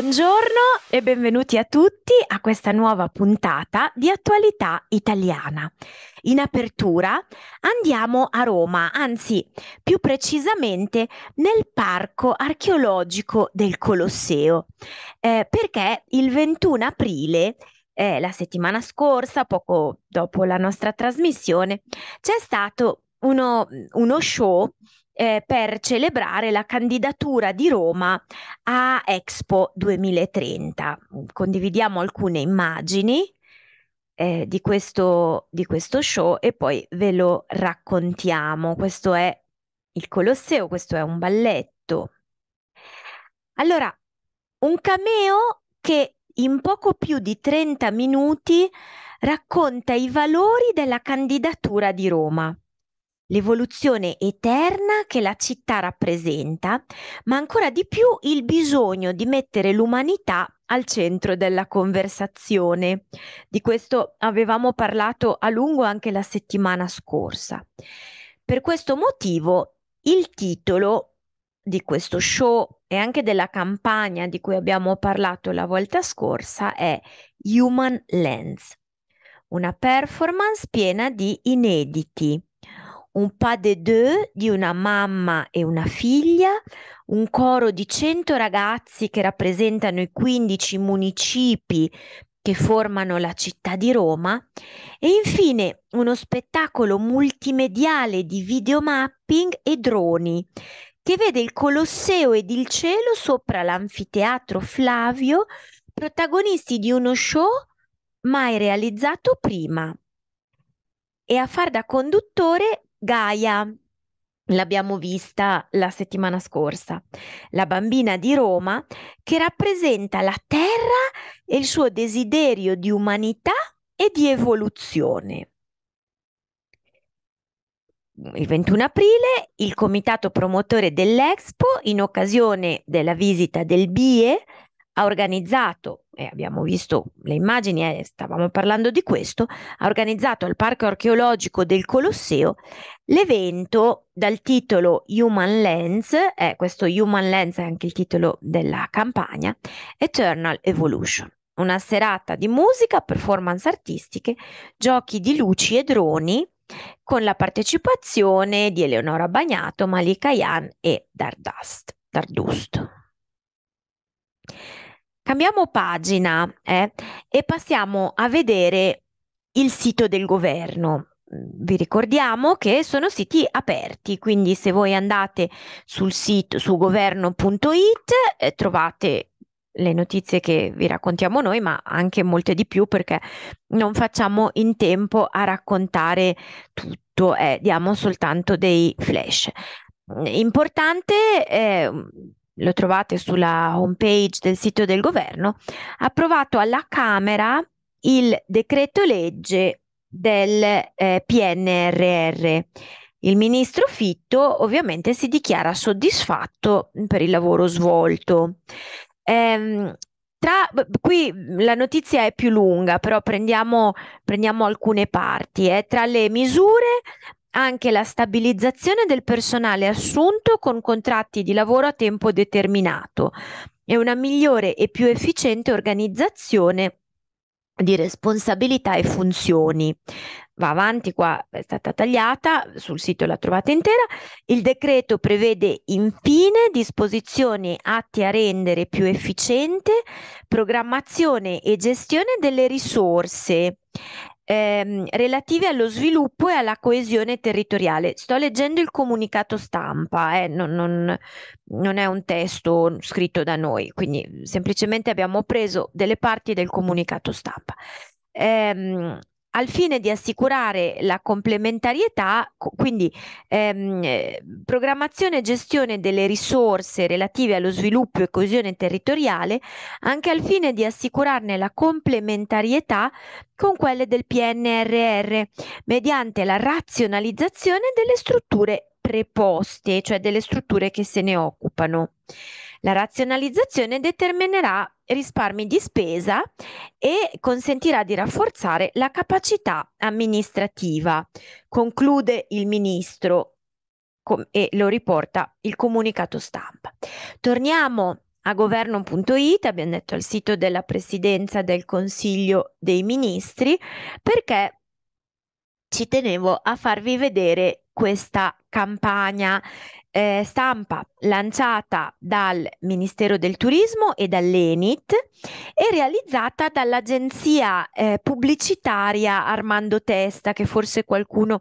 Buongiorno e benvenuti a tutti a questa nuova puntata di attualità italiana. In apertura andiamo a Roma, anzi più precisamente nel parco archeologico del Colosseo, eh, perché il 21 aprile eh, la settimana scorsa, poco dopo la nostra trasmissione, c'è stato uno, uno show eh, per celebrare la candidatura di Roma a Expo 2030. Condividiamo alcune immagini eh, di, questo, di questo show e poi ve lo raccontiamo. Questo è il Colosseo, questo è un balletto. Allora, un cameo che in poco più di 30 minuti racconta i valori della candidatura di Roma l'evoluzione eterna che la città rappresenta, ma ancora di più il bisogno di mettere l'umanità al centro della conversazione. Di questo avevamo parlato a lungo anche la settimana scorsa. Per questo motivo il titolo di questo show e anche della campagna di cui abbiamo parlato la volta scorsa è Human Lens, una performance piena di inediti un pas de deux di una mamma e una figlia, un coro di 100 ragazzi che rappresentano i 15 municipi che formano la città di Roma e infine uno spettacolo multimediale di videomapping e droni che vede il Colosseo ed il cielo sopra l'anfiteatro Flavio protagonisti di uno show mai realizzato prima e a far da conduttore Gaia, l'abbiamo vista la settimana scorsa, la bambina di Roma che rappresenta la Terra e il suo desiderio di umanità e di evoluzione. Il 21 aprile il comitato promotore dell'Expo, in occasione della visita del BIE, ha organizzato e abbiamo visto le immagini e eh, stavamo parlando di questo, ha organizzato al Parco archeologico del Colosseo l'evento dal titolo Human Lens, eh, questo Human Lens è anche il titolo della campagna, Eternal Evolution una serata di musica, performance artistiche, giochi di luci e droni con la partecipazione di Eleonora Bagnato, Malika Yan e Dardust. Dardust. Cambiamo pagina eh, e passiamo a vedere il sito del governo. Mm, vi ricordiamo che sono siti aperti, quindi se voi andate sul sito su governo.it eh, trovate le notizie che vi raccontiamo noi, ma anche molte di più perché non facciamo in tempo a raccontare tutto, eh, diamo soltanto dei flash. Mm, importante eh, lo trovate sulla homepage del sito del governo, approvato alla Camera il decreto legge del eh, PNRR. Il ministro Fitto ovviamente si dichiara soddisfatto per il lavoro svolto. Ehm, tra, qui la notizia è più lunga, però prendiamo, prendiamo alcune parti. Eh. Tra le misure anche la stabilizzazione del personale assunto con contratti di lavoro a tempo determinato e una migliore e più efficiente organizzazione di responsabilità e funzioni. Va avanti, qua è stata tagliata, sul sito la trovate intera. Il decreto prevede infine disposizioni atte a rendere più efficiente programmazione e gestione delle risorse ehm, relative allo sviluppo e alla coesione territoriale. Sto leggendo il comunicato stampa, eh, non, non, non è un testo scritto da noi, quindi semplicemente abbiamo preso delle parti del comunicato stampa. Eh, al fine di assicurare la complementarietà, quindi ehm, programmazione e gestione delle risorse relative allo sviluppo e coesione territoriale, anche al fine di assicurarne la complementarietà con quelle del PNRR, mediante la razionalizzazione delle strutture preposte, cioè delle strutture che se ne occupano. La razionalizzazione determinerà risparmi di spesa e consentirà di rafforzare la capacità amministrativa, conclude il ministro e lo riporta il comunicato stampa. Torniamo a governo.it, abbiamo detto al sito della Presidenza del Consiglio dei Ministri, perché ci tenevo a farvi vedere questa campagna eh, stampa lanciata dal Ministero del Turismo e dall'ENIT e realizzata dall'agenzia eh, pubblicitaria Armando Testa, che forse qualcuno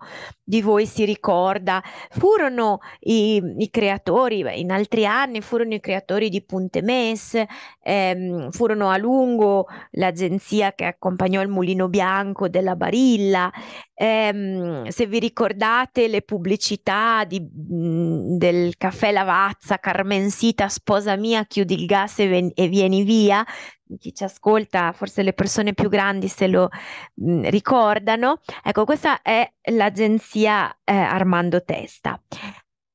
di voi si ricorda, furono i, i creatori, in altri anni furono i creatori di Punte Messe, ehm, furono a lungo l'agenzia che accompagnò il mulino bianco della Barilla, ehm, se vi ricordate le pubblicità di, mhmm, del caffè Lavazza, Carmen Sita, sposa mia, chiudi il gas e, ven- e vieni via, chi ci ascolta, forse le persone più grandi se lo mh, mm, ricordano. Ecco, questa è l'agenzia eh, Armando Testa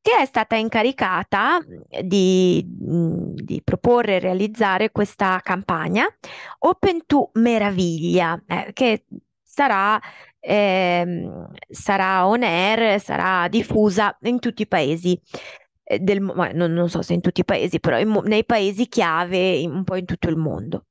che è stata incaricata mm, di, mm, di, proporre e realizzare questa campagna Open to Meraviglia, eh, che sarà, eh, sarà on air, sarà diffusa in tutti i paesi eh, del, non, non, so se in tutti i paesi, però in, nei paesi chiave in, un po' in tutto il mondo.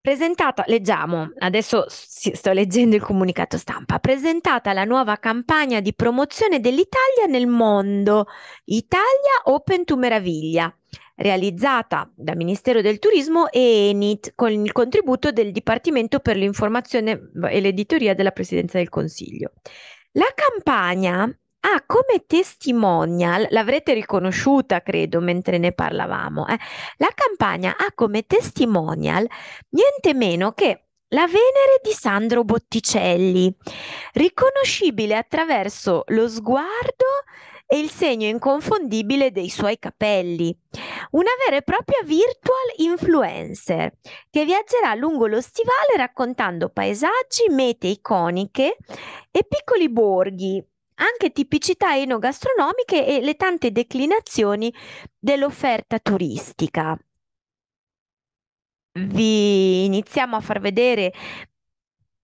Presentata, leggiamo, adesso sto leggendo il comunicato stampa, presentata la nuova campagna di promozione dell'Italia nel mondo, Italia Open to Meraviglia, realizzata da Ministero del Turismo e ENIT con il contributo del Dipartimento per l'informazione e l'editoria della Presidenza del Consiglio. La campagna Ah, come testimonial, l'avrete riconosciuta, credo, mentre ne parlavamo, eh, la Campagna ha come testimonial niente meno che la Venere di Sandro Botticelli, riconoscibile attraverso lo sguardo e il segno inconfondibile dei suoi capelli. Una vera e propria virtual influencer che viaggerà lungo lo stivale raccontando paesaggi, mete iconiche e piccoli borghi anche tipicità enogastronomiche e le tante declinazioni dell'offerta turistica. Vi iniziamo a far vedere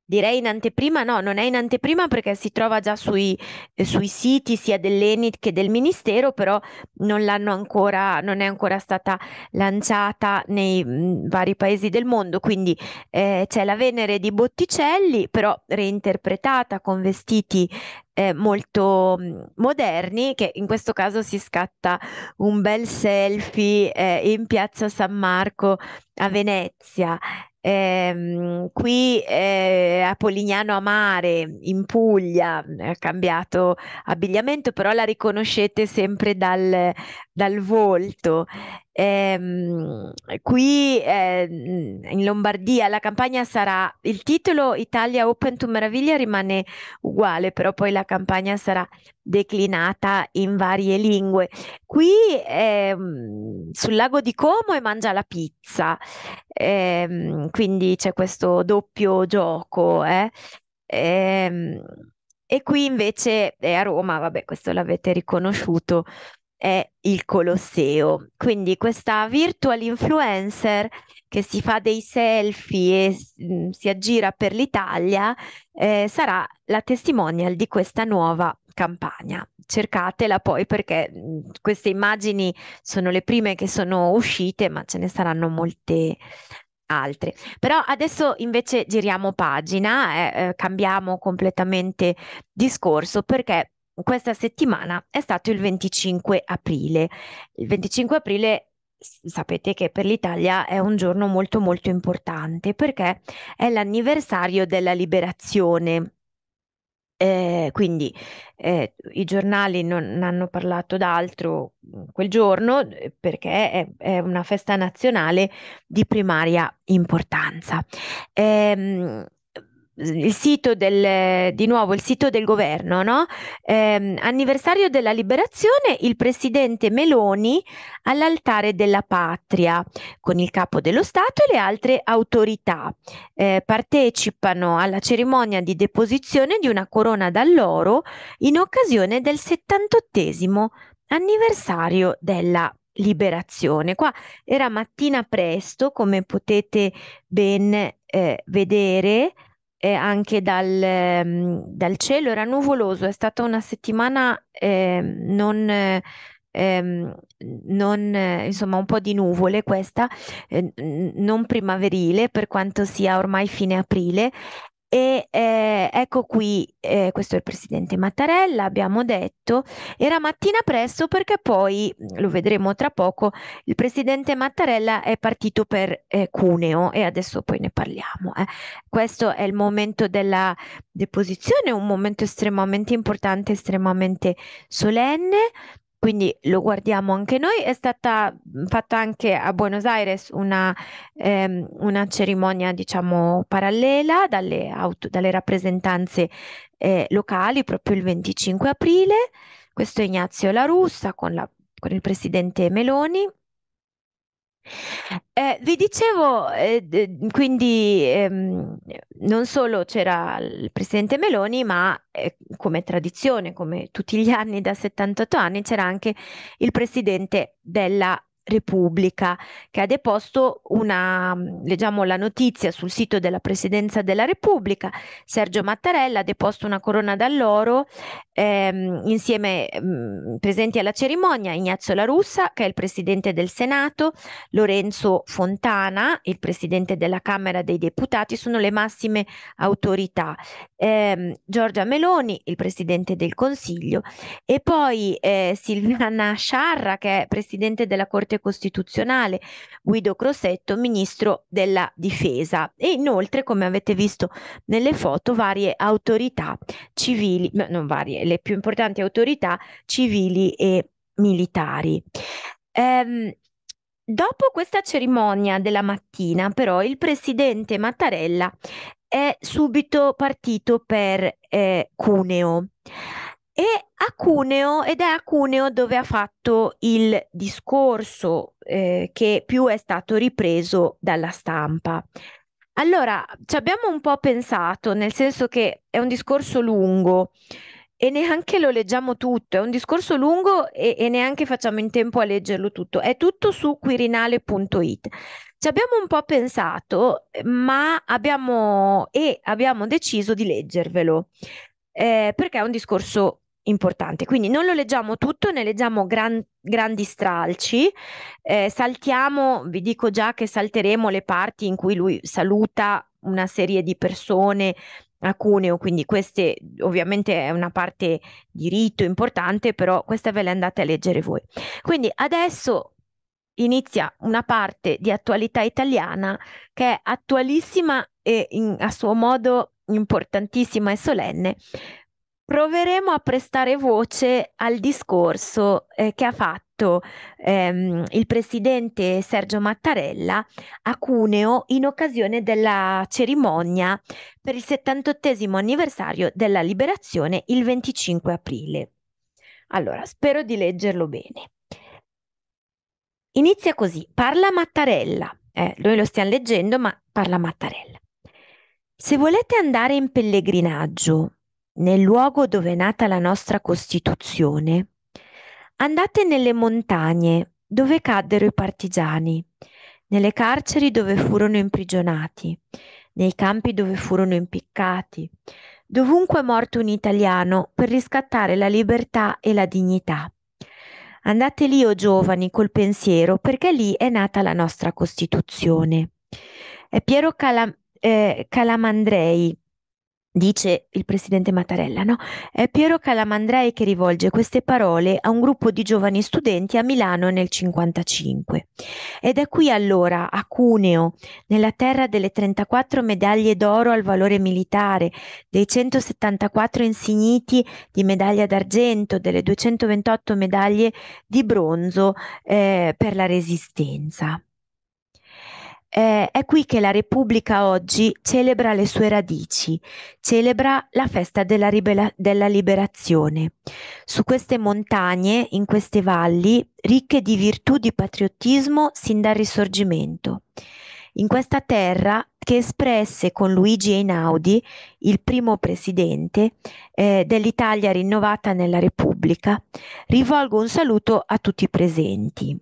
direi in anteprima, no, non è in anteprima perché si trova già sui, eh, sui siti sia dell'ENIT che del Ministero, però non, ancora, non è ancora stata lanciata nei mh, mm, vari paesi del mondo, quindi eh, c'è la Venere di Botticelli, però reinterpretata con vestiti eh, molto mm, moderni, che in questo caso si scatta un bel selfie eh, in piazza San Marco a Venezia. Eh, qui eh, a Polignano a Mare, in Puglia, mm, ha cambiato abbigliamento, però la riconoscete sempre dal, dal volto ehm, qui eh, in Lombardia la campagna sarà, il titolo Italia Open to Meraviglia rimane uguale, però poi la campagna sarà declinata in varie lingue. Qui ehm, sul lago di Como e mangia la pizza, ehm, quindi c'è questo doppio gioco. Eh? Ehm, e qui invece è a Roma, vabbè, questo l'avete riconosciuto, è il Colosseo. Quindi questa virtual influencer che si fa dei selfie e mm, si aggira per l'Italia eh, sarà la testimonial di questa nuova campagna. Cercatela poi perché mm, queste immagini sono le prime che sono uscite, ma ce ne saranno molte altre. Però adesso invece giriamo pagina, eh, eh cambiamo completamente discorso perché questa settimana è stato il 25 aprile. Il 25 aprile sapete che per l'Italia è un giorno molto molto importante perché è l'anniversario della liberazione eh, quindi eh, i giornali non hanno parlato d'altro mm, quel giorno eh, perché è, è una festa nazionale di primaria importanza. Eh, il sito del, di nuovo il sito del governo, no? eh, anniversario della liberazione, il presidente Meloni all'altare della patria con il capo dello Stato e le altre autorità. Eh, partecipano alla cerimonia di deposizione di una corona d'alloro in occasione del 78 anniversario della liberazione. Qua era mattina presto, come potete ben eh, vedere eh, anche dal, ehm, dal, cielo, era nuvoloso, è stata una settimana eh, non... Ehm, non, insomma, un po' di nuvole questa, eh, non primaverile per quanto sia ormai fine aprile e eh, ecco qui, eh, questo è il presidente Mattarella, abbiamo detto, era mattina presto perché poi, mm, lo vedremo tra poco, il presidente Mattarella è partito per eh, Cuneo e adesso poi ne parliamo. Eh. Questo è il momento della deposizione, un momento estremamente importante, estremamente solenne quindi lo guardiamo anche noi. È stata mhmm, fatta anche a Buenos Aires una, ehm, una cerimonia, diciamo, parallela dalle, auto, dalle rappresentanze eh, locali proprio il 25 aprile. Questo è Ignazio La Russa con, la, con il presidente Meloni eh, vi dicevo, eh, quindi ehm, non solo c'era il presidente Meloni, ma eh, come tradizione, come tutti gli anni da 78 anni, c'era anche il presidente della Repubblica, che ha deposto una, leggiamo la notizia sul sito della Presidenza della Repubblica, Sergio Mattarella ha deposto una corona d'alloro ehm, insieme mh, mm, presenti alla cerimonia Ignazio La Russa, che è il Presidente del Senato, Lorenzo Fontana, il Presidente della Camera dei Deputati, sono le massime autorità, ehm, Giorgia Meloni, il Presidente del Consiglio e poi eh, Silvana Sciarra, che è Presidente della Corte costituzionale Guido Crosetto, ministro della difesa e inoltre, come avete visto nelle foto, varie autorità civili, non varie, le più importanti autorità civili e militari. Ehm, dopo questa cerimonia della mattina, però, il presidente Mattarella è subito partito per eh, Cuneo e a Cuneo, ed è a Cuneo dove ha fatto il discorso eh, che più è stato ripreso dalla stampa. Allora, ci abbiamo un po' pensato, nel senso che è un discorso lungo e neanche lo leggiamo tutto, è un discorso lungo e, e neanche facciamo in tempo a leggerlo tutto, è tutto su quirinale.it. Ci abbiamo un po' pensato, ma abbiamo, e abbiamo deciso di leggervelo, eh, perché è un discorso importante. Quindi non lo leggiamo tutto, ne leggiamo gran, grandi stralci, eh, saltiamo, vi dico già che salteremo le parti in cui lui saluta una serie di persone a Cuneo, quindi queste ovviamente è una parte di rito importante, però questa ve le andate a leggere voi. Quindi adesso inizia una parte di attualità italiana che è attualissima e in, a suo modo importantissima e solenne, proveremo a prestare voce al discorso eh, che ha fatto ehm, il presidente Sergio Mattarella a Cuneo in occasione della cerimonia per il 78 anniversario della liberazione il 25 aprile. Allora, spero di leggerlo bene. Inizia così, parla Mattarella. Eh, noi lo stiamo leggendo, ma parla Mattarella. Se volete andare in pellegrinaggio nel luogo dove è nata la nostra Costituzione, andate nelle montagne dove caddero i partigiani, nelle carceri dove furono imprigionati, nei campi dove furono impiccati, dovunque è morto un italiano per riscattare la libertà e la dignità. Andate lì, o oh giovani, col pensiero, perché lì è nata la nostra Costituzione. È Piero Calam- eh, Calamandrei dice il presidente Mattarella, no? È Piero Calamandrei che rivolge queste parole a un gruppo di giovani studenti a Milano nel 55. Ed è qui allora, a Cuneo, nella terra delle 34 medaglie d'oro al valore militare, dei 174 insigniti di medaglia d'argento, delle 228 medaglie di bronzo eh, per la resistenza. Eh, è qui che la Repubblica oggi celebra le sue radici, celebra la festa della, ribela- della liberazione. Su queste montagne, in queste valli, ricche di virtù di patriottismo sin dal Risorgimento. In questa terra che espresse con Luigi Einaudi, il primo presidente eh, dell'Italia rinnovata nella Repubblica, rivolgo un saluto a tutti i presenti.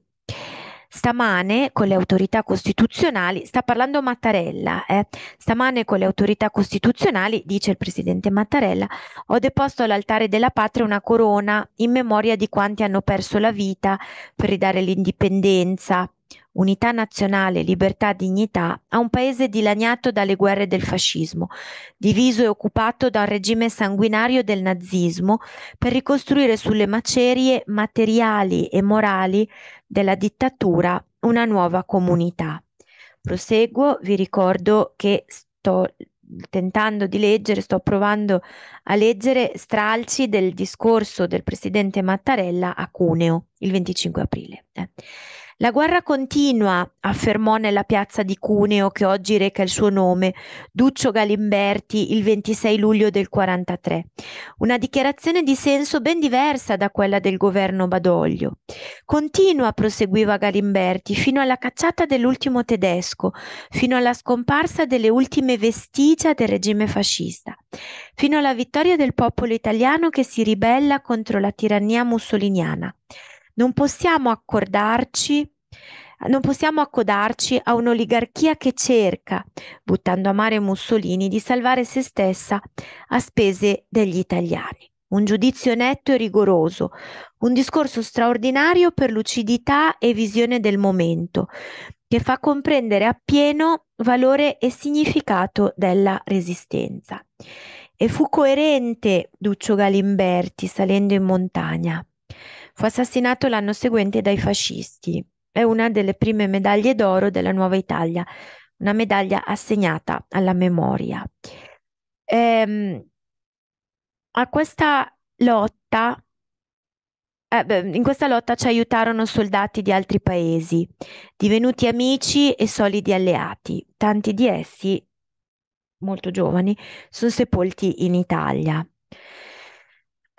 Stamane con le autorità costituzionali, sta parlando Mattarella, eh? stamane con le autorità costituzionali, dice il presidente Mattarella, ho deposto all'altare della patria una corona in memoria di quanti hanno perso la vita per ridare l'indipendenza, unità nazionale, libertà, dignità, a un paese dilaniato dalle guerre del fascismo, diviso e occupato da un regime sanguinario del nazismo, per ricostruire sulle macerie materiali e morali della dittatura una nuova comunità. Proseguo, vi ricordo che sto tentando di leggere, sto provando a leggere stralci del discorso del presidente Mattarella a Cuneo il 25 aprile. Eh. La guerra continua, affermò nella piazza di Cuneo che oggi reca il suo nome, Duccio Galimberti il 26 luglio del 43. Una dichiarazione di senso ben diversa da quella del governo Badoglio. Continua, proseguiva Galimberti, fino alla cacciata dell'ultimo tedesco, fino alla scomparsa delle ultime vestigia del regime fascista, fino alla vittoria del popolo italiano che si ribella contro la tirannia mussoliniana. Non possiamo accordarci non possiamo accodarci a un'oligarchia che cerca, buttando a mare Mussolini, di salvare se stessa a spese degli italiani. Un giudizio netto e rigoroso, un discorso straordinario per lucidità e visione del momento, che fa comprendere appieno valore e significato della resistenza. E fu coerente Duccio Galimberti salendo in montagna. Fu assassinato l'anno seguente dai fascisti. È una delle prime medaglie d'oro della Nuova Italia, una medaglia assegnata alla memoria. Ehm, a questa lotta eh, in questa lotta ci aiutarono soldati di altri paesi, divenuti amici e solidi alleati. Tanti di essi, molto giovani, sono sepolti in Italia.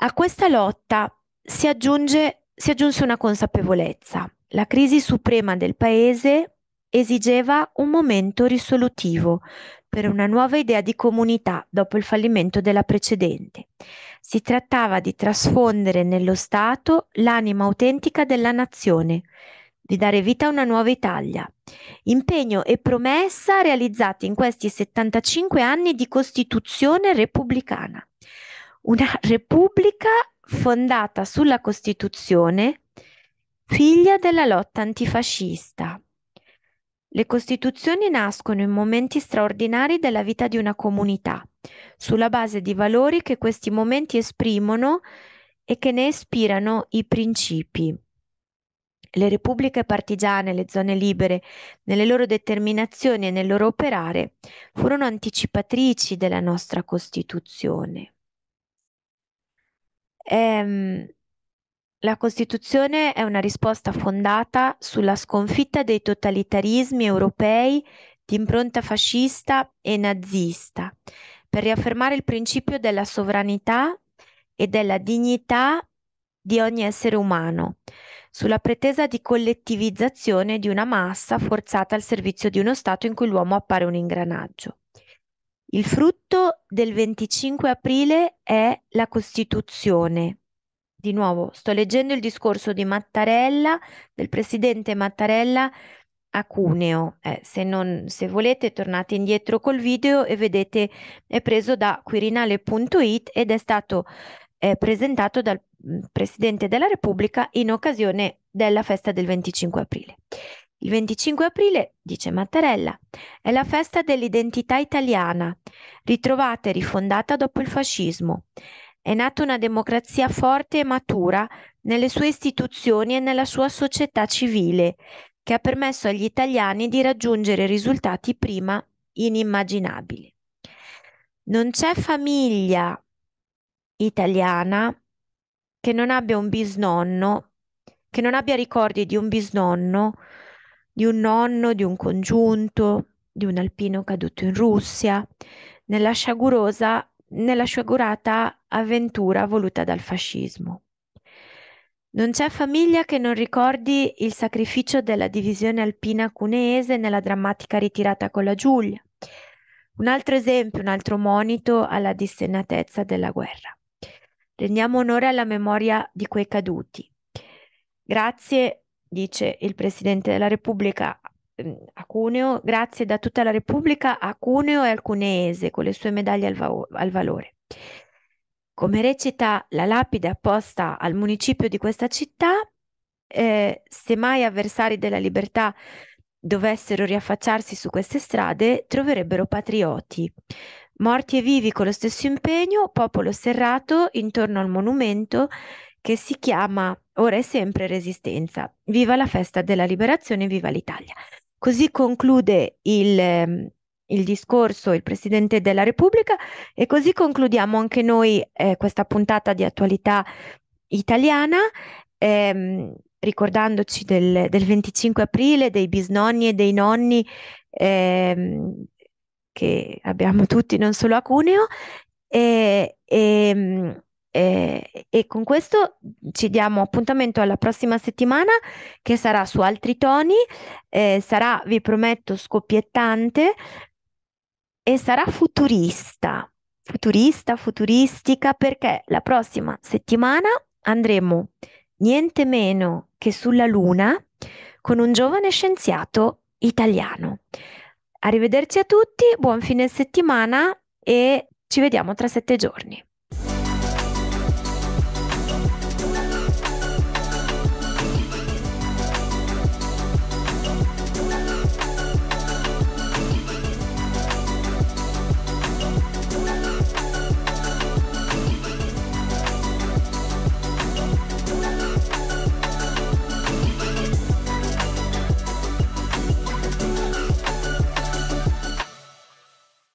A questa lotta si, aggiunge, si aggiunse una consapevolezza. La crisi suprema del paese esigeva un momento risolutivo per una nuova idea di comunità dopo il fallimento della precedente. Si trattava di trasfondere nello Stato l'anima autentica della nazione, di dare vita a una nuova Italia. Impegno e promessa realizzati in questi 75 anni di Costituzione repubblicana. Una repubblica fondata sulla Costituzione, figlia della lotta antifascista. Le Costituzioni nascono in momenti straordinari della vita di una comunità, sulla base di valori che questi momenti esprimono e che ne ispirano i principi. Le repubbliche partigiane, le zone libere, nelle loro determinazioni e nel loro operare, furono anticipatrici della nostra Costituzione. Ehm, la Costituzione è una risposta fondata sulla sconfitta dei totalitarismi europei di impronta fascista e nazista, per riaffermare il principio della sovranità e della dignità di ogni essere umano, sulla pretesa di collettivizzazione di una massa forzata al servizio di uno Stato in cui l'uomo appare un ingranaggio. Il frutto del 25 aprile è la Costituzione. Di nuovo, sto leggendo il discorso di Mattarella, del presidente Mattarella a Cuneo. Eh, se, non, se volete tornate indietro col video e vedete è preso da quirinale.it ed è stato eh, presentato dal mm, Presidente della Repubblica in occasione della festa del 25 aprile. Il 25 aprile, dice Mattarella, è la festa dell'identità italiana, ritrovata e rifondata dopo il fascismo. È nata una democrazia forte e matura nelle sue istituzioni e nella sua società civile, che ha permesso agli italiani di raggiungere risultati prima inimmaginabili. Non c'è famiglia italiana che non abbia un bisnonno, che non abbia ricordi di un bisnonno di un nonno, di un congiunto, di un alpino caduto in Russia, nella, nella sciagurata avventura voluta dal fascismo. Non c'è famiglia che non ricordi il sacrificio della divisione alpina cuneese nella drammatica ritirata con la Giulia. Un altro esempio, un altro monito alla dissennatezza della guerra. Rendiamo onore alla memoria di quei caduti. Grazie dice il Presidente della Repubblica ehm, a Cuneo, grazie da tutta la Repubblica a Cuneo e al Cuneese con le sue medaglie al, va- al valore. Come recita la lapide apposta al municipio di questa città, eh, se mai avversari della libertà dovessero riaffacciarsi su queste strade, troverebbero patrioti. Morti e vivi con lo stesso impegno, popolo serrato intorno al monumento che si chiama Ora è sempre Resistenza. Viva la festa della liberazione, viva l'Italia. Così conclude il, ehm, il discorso il Presidente della Repubblica e così concludiamo anche noi eh, questa puntata di attualità italiana. Ehm, ricordandoci del, del, 25 aprile, dei bisnonni e dei nonni ehm, che abbiamo tutti, non solo a Cuneo, e, e ehm, e, eh, e con questo ci diamo appuntamento alla prossima settimana che sarà su altri toni, eh, sarà, vi prometto, scoppiettante e sarà futurista, futurista, futuristica, perché la prossima settimana andremo niente meno che sulla Luna con un giovane scienziato italiano. Arrivederci a tutti, buon fine settimana e ci vediamo tra sette giorni.